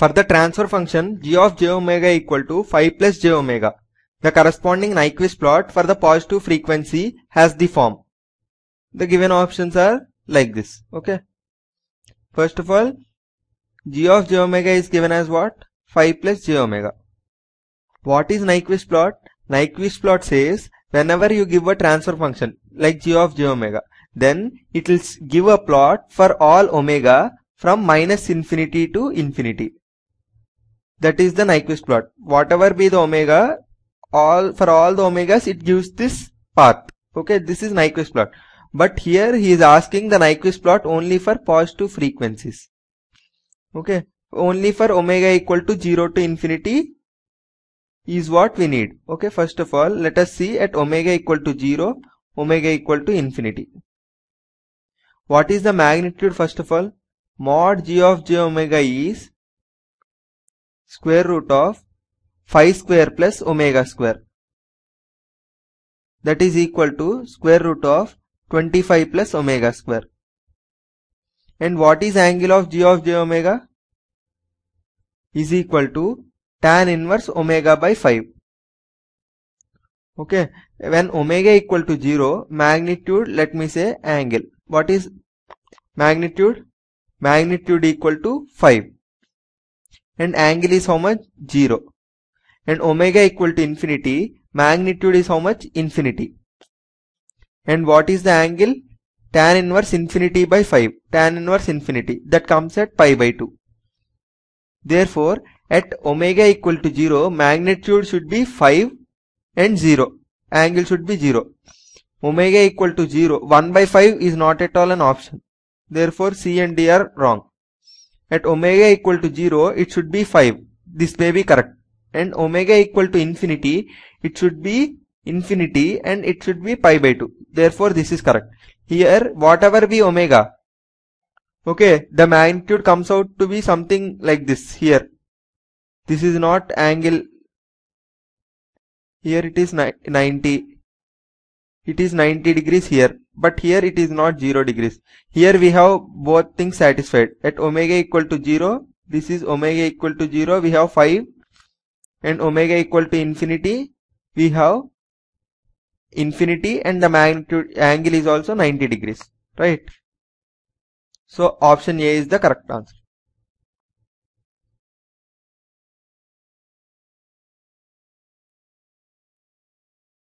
For the transfer function, g of j omega equal to 5 plus j omega. The corresponding Nyquist plot for the positive frequency has the form. The given options are like this. Okay. First of all, g of j omega is given as what? 5 plus j omega. What is Nyquist plot? Nyquist plot says whenever you give a transfer function like g of j omega, then it will give a plot for all omega from minus infinity to infinity that is the Nyquist plot whatever be the omega all for all the omegas it gives this path okay this is Nyquist plot but here he is asking the Nyquist plot only for positive frequencies okay only for omega equal to 0 to infinity is what we need okay first of all let us see at omega equal to 0 omega equal to infinity what is the magnitude first of all mod g of j omega is square root of phi square plus omega square that is equal to square root of 25 plus omega square. And what is angle of g of j omega? Is equal to tan inverse omega by 5. Okay, when omega equal to 0, magnitude let me say angle. What is magnitude? Magnitude equal to 5 and angle is how much? 0. And omega equal to infinity, magnitude is how much? Infinity. And what is the angle? tan inverse infinity by 5, tan inverse infinity that comes at pi by 2. Therefore, at omega equal to 0, magnitude should be 5 and 0, angle should be 0. Omega equal to 0, 1 by 5 is not at all an option. Therefore, C and D are wrong at omega equal to 0 it should be 5 this may be correct and omega equal to infinity it should be infinity and it should be pi by 2 therefore this is correct here whatever be omega okay the magnitude comes out to be something like this here this is not angle here it is 90 it is 90 degrees here but here it is not 0 degrees here we have both things satisfied at omega equal to 0 this is omega equal to 0 we have 5 and omega equal to infinity we have infinity and the magnitude angle is also 90 degrees right so option a is the correct answer